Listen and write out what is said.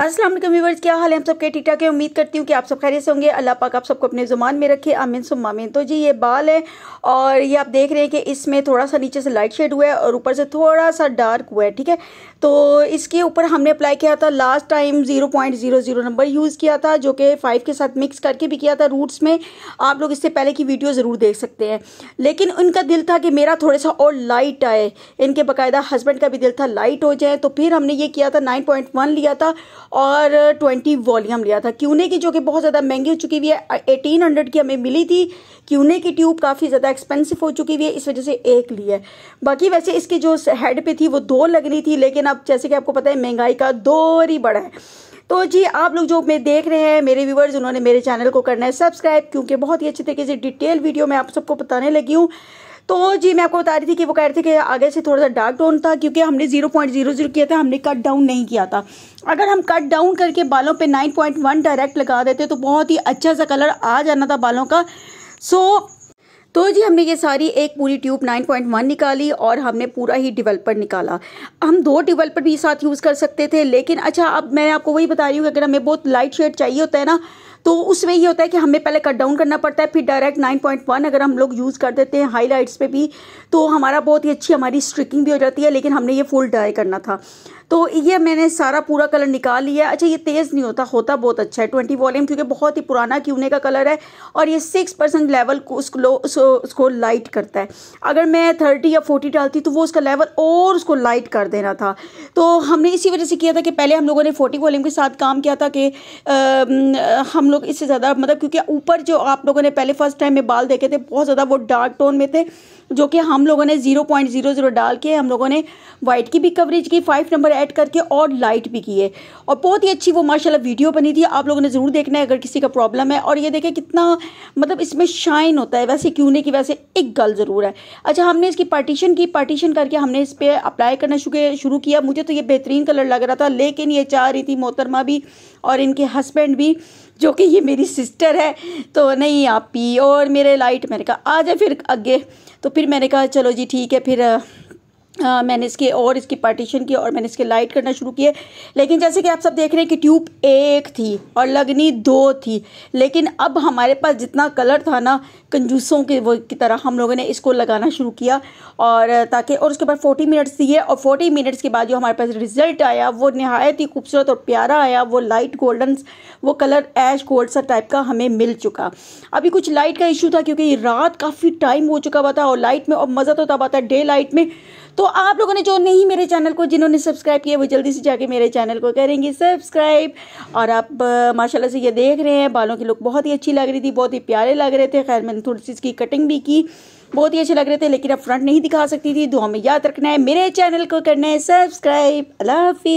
Aslam viewers क्या हाल है हम सब ठीक ठाक है उम्मीद करती हूँ कि आप सब खैरियत से होंगे अल्लाह पाक आप सबको अपने ज़ुबान में रखे आमिन सुमामिन तो जी ये बाल है और ये आप देख रहे हैं कि इसमें थोड़ा सा नीचे से लाइट शेड हुआ है और ऊपर से थोड़ा सा डार्क हुआ है ठीक है तो इसके ऊपर हमने अप्लाई किया था last time zero point zero zero number use किया था जो कि फ़ाइव के साथ मिक्स करके भी किया था रूट्स में आप लोग इससे पहले की वीडियो ज़रूर देख सकते हैं लेकिन उनका दिल था कि मेरा थोड़ा सा और लाइट आए इनके बाकायदा हस्बैंड का भी दिल था लाइट हो जाए तो फिर हमने ये किया था नाइन लिया था और ट्वेंटी वॉल्यूम लिया था क्यूने की जो कि बहुत ज़्यादा महंगी हो चुकी हुई है एटीन हंड्रेड की हमें मिली थी क्यूने की ट्यूब काफ़ी ज़्यादा एक्सपेंसिव हो चुकी हुई है इस वजह से एक ली है बाकी वैसे इसकी जो हेड पे थी वो दो लगनी थी लेकिन अब जैसे कि आपको पता है महंगाई का दौर ही बड़ा है तो जी आप लोग जो मैं देख रहे हैं मेरे व्यूवर्स उन्होंने मेरे चैनल को करना है सब्सक्राइब क्योंकि बहुत ही अच्छे तरीके से डिटेल वीडियो मैं आप सबको बताने लगी हूँ तो जी मैं आपको बता रही थी कि वो कह रहे थे कि आगे से थोड़ा सा डार्क टोन था क्योंकि हमने जीरो पॉइंट जीरो जीरो किया था हमने कट डाउन नहीं किया था अगर हम कट डाउन करके बालों पे नाइन पॉइंट वन डायरेक्ट लगा देते तो बहुत ही अच्छा सा कलर आ जाना था बालों का सो तो जी हमने ये सारी एक पूरी ट्यूब 9.1 निकाली और हमने पूरा ही डिवेल्पर निकाला हम दो डिवेल्पर भी साथ यूज़ कर सकते थे लेकिन अच्छा अब मैं आपको वही बता रही हूँ अगर हमें बहुत लाइट शेड चाहिए होता है ना तो उसमें ये होता है कि हमें पहले कट डाउन करना पड़ता है फिर डायरेक्ट नाइन पॉइंट वन अगर हम लोग यूज़ कर देते हैं हाई लाइट्स पर भी तो हमारा बहुत ही अच्छी हमारी स्ट्रिकिंग भी हो जाती है लेकिन हमने ये फुल ड्राई करना था तो ये मैंने सारा पूरा कलर निकाल लिया अच्छा ये तेज़ नहीं होता होता बहुत अच्छा है ट्वेंटी वॉल्यूम क्योंकि बहुत ही पुराना क्यूने का कलर है और ये सिक्स परसेंट लेवल को उसको उसको लाइट करता है अगर मैं थर्टी या फोर्टी डालती तो वो उसका लेवल और उसको लाइट कर देना था तो हमने इसी वजह से किया था कि पहले हम लोगों ने फोर्टी वॉल्यूम के साथ काम किया था कि हम लोग इससे ज़्यादा मतलब क्योंकि ऊपर जो आप लोगों ने पहले फर्स्ट टाइम में बाल देखे थे बहुत ज़्यादा वो डार्क टोन में थे जो कि हम लोगों ने ज़ीरो पॉइंट ज़ीरो ज़ीरो डाल के हम लोगों ने वाइट की भी कवरेज की फाइव नंबर ऐड करके और लाइट भी की है और बहुत ही अच्छी वो माशाल्लाह वीडियो बनी थी आप लोगों ने ज़रूर देखना है अगर किसी का प्रॉब्लम है और ये देखें कितना मतलब इसमें शाइन होता है वैसे क्यों नहीं कि वैसे एक गल ज़रूर है अच्छा हमने इसकी पार्टीशन की पार्टीशन करके हमने इस पर अप्लाई करना शुरू किया मुझे तो ये बेहतरीन कलर लग रहा था लेकिन ये चाह रही थी मोहतरमा भी और इनके हस्बैंड भी जो कि ये मेरी सिस्टर है तो नहीं आप पी और मेरे लाइट मैंने कहा आ जाए फिर आगे तो फिर फिर मैंने कहा चलो जी ठीक है फिर आ, मैंने इसके और इसकी पार्टीशन की और मैंने इसके लाइट करना शुरू किए लेकिन जैसे कि आप सब देख रहे हैं कि ट्यूब एक थी और लगनी दो थी लेकिन अब हमारे पास जितना कलर था ना कंजूसों के वो की तरह हम लोगों ने इसको लगाना शुरू किया और ताकि और उसके बाद फोर्टी मिनट्स दिए और फोर्टी मिनट्स के बाद जो हमारे पास रिजल्ट आया वो नहायत ही खूबसूरत और प्यारा आया वो लाइट गोल्डन वो कलर एश गोल्ड सा टाइप का हमें मिल चुका अभी कुछ लाइट का इशू था क्योंकि रात काफ़ी टाइम हो चुका हुआ था और लाइट में और मज़ा तो तब आता है डे लाइट में तो आप लोगों ने जो नहीं मेरे चैनल को जिन्होंने सब्सक्राइब किया वो जल्दी से जाके मेरे चैनल को करेंगे सब्सक्राइब और आप माशाल्लाह से ये देख रहे हैं बालों की लुक बहुत ही अच्छी लग रही थी बहुत ही प्यारे लग रहे थे खैर मैंने थोड़ी सी इसकी कटिंग भी की बहुत ही अच्छे लग रहे थे लेकिन अब फ्रंट नहीं दिखा सकती थी दो तो हमें याद रखना है मेरे चैनल को करना है सब्सक्राइब अल्लाह हाफि